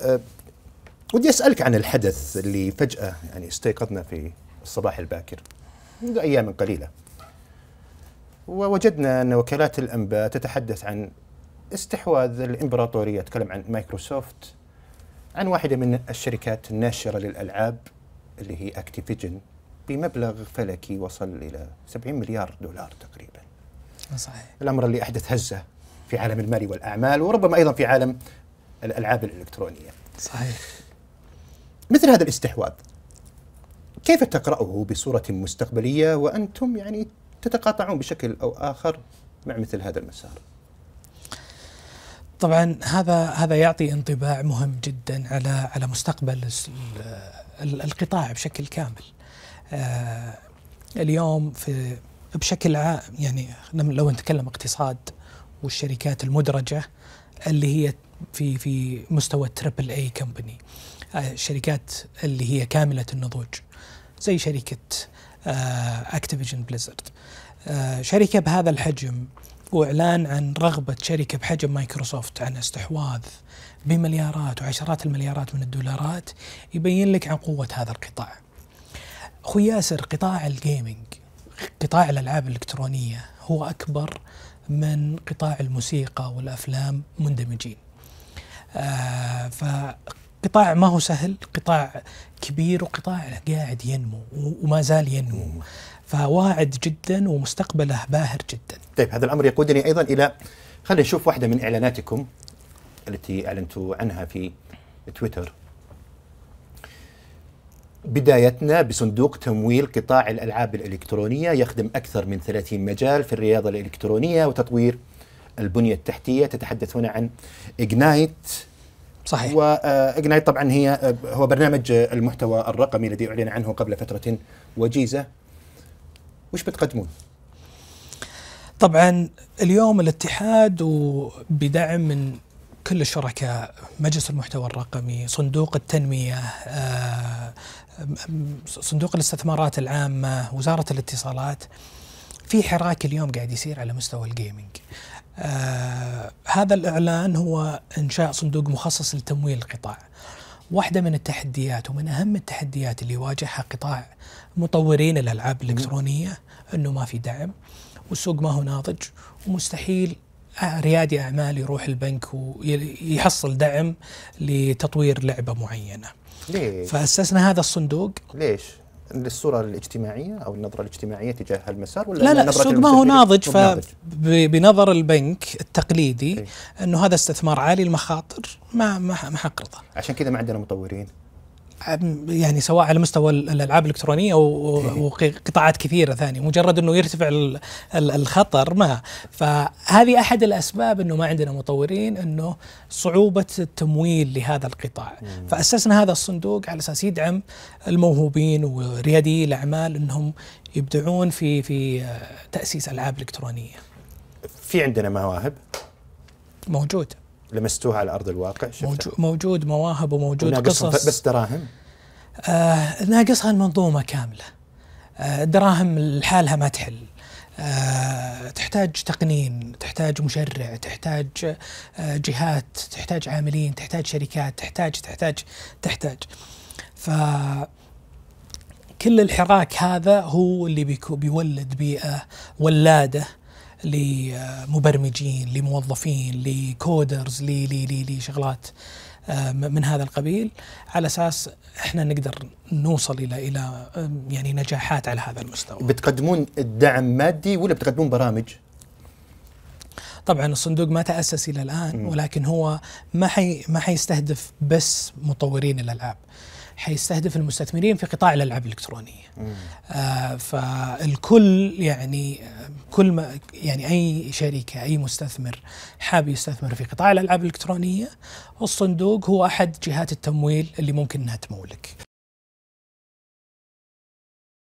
أه، ودي اسالك عن الحدث اللي فجاه يعني استيقظنا في الصباح الباكر منذ ايام قليله ووجدنا ان وكالات الانباء تتحدث عن استحواذ الامبراطوريه اتكلم عن مايكروسوفت عن واحده من الشركات الناشره للالعاب اللي هي اكتيفيجن بمبلغ فلكي وصل الى 70 مليار دولار تقريبا صحيح الامر اللي احدث هزه في عالم المال والاعمال وربما ايضا في عالم الالعاب الالكترونيه. صحيح. مثل هذا الاستحواذ كيف تقرأه بصورة مستقبلية وأنتم يعني تتقاطعون بشكل أو آخر مع مثل هذا المسار طبعا هذا هذا يعطي انطباع مهم جدا على على مستقبل القطاع بشكل كامل آه، اليوم في بشكل عام يعني لو نتكلم اقتصاد والشركات المدرجه اللي هي في في مستوى تريبل اي كمباني الشركات اللي هي كامله النضوج زي شركه اكتيفيجن آه، بليزرد آه، شركه بهذا الحجم واعلان عن رغبه شركه بحجم مايكروسوفت عن استحواذ بمليارات وعشرات المليارات من الدولارات يبين لك عن قوه هذا القطاع. اخوي ياسر قطاع الجيمنج قطاع الالعاب الالكترونيه هو اكبر من قطاع الموسيقى والافلام مندمجين. آه، فقطاع ما هو سهل، قطاع كبير وقطاع قاعد ينمو وما زال ينمو. فواعد جدا ومستقبله باهر جدا. طيب هذا الامر يقودني ايضا الى خلينا نشوف واحده من اعلاناتكم التي اعلنتوا عنها في تويتر بدايتنا بصندوق تمويل قطاع الألعاب الإلكترونية يخدم أكثر من 30 مجال في الرياضة الإلكترونية وتطوير البنية التحتية تتحدث هنا عن إجنايت صحيح وإجنايت آه، طبعا هي آه، هو برنامج المحتوى الرقمي الذي أعلن عنه قبل فترة وجيزة وش بتقدمون؟ طبعا اليوم الاتحاد وبدعم من كل الشركاء مجلس المحتوى الرقمي صندوق التنمية آه، صندوق الاستثمارات العامة وزارة الاتصالات في حراك اليوم قاعد يصير على مستوى الجيمنج آه هذا الإعلان هو إنشاء صندوق مخصص لتمويل القطاع واحدة من التحديات ومن أهم التحديات اللي يواجهها قطاع مطورين الألعاب الإلكترونية أنه ما في دعم والسوق ما هو ناضج ومستحيل ريادي أعمال يروح البنك ويحصل دعم لتطوير لعبة معينة ليه؟ فأسسنا هذا الصندوق ليش؟ للصورة الاجتماعية أو النظرة الاجتماعية تجاه المسار ولا لا لا السوق ما هو ناضج فبنظر البنك التقليدي إيه. أنه هذا استثمار عالي المخاطر ما ما حقرضه عشان كذا ما عندنا مطورين يعني سواء على مستوى الالعاب الالكترونيه وقطاعات إيه. كثيره ثانيه مجرد انه يرتفع الخطر ما فهذه احد الاسباب انه ما عندنا مطورين انه صعوبه التمويل لهذا القطاع فاسسنا هذا الصندوق على اساس يدعم الموهوبين وريادي الاعمال انهم يبدعون في في تاسيس العاب الكترونيه في عندنا مواهب موجود لمستوها على ارض الواقع شفتها. موجود مواهب وموجود قصص بس دراهم آه ناقصها المنظومه كامله آه الدراهم لحالها ما تحل آه تحتاج تقنين تحتاج مشرع تحتاج آه جهات تحتاج عاملين تحتاج شركات تحتاج تحتاج تحتاج ف كل الحراك هذا هو اللي بيولد بيئة ولادة لمبرمجين لموظفين لكودرز لشغلات آه، من هذا القبيل على اساس احنا نقدر نوصل الى الى يعني نجاحات على هذا المستوى. بتقدمون الدعم مادي ولا بتقدمون برامج؟ طبعا الصندوق ما تاسس الى الان ولكن هو ما حي ما حيستهدف بس مطورين الالعاب. حيستهدف المستثمرين في قطاع الالعاب الالكترونيه. آه فالكل يعني كل ما يعني اي شركه اي مستثمر حاب يستثمر في قطاع الالعاب الالكترونيه الصندوق هو احد جهات التمويل اللي ممكن انها تمولك.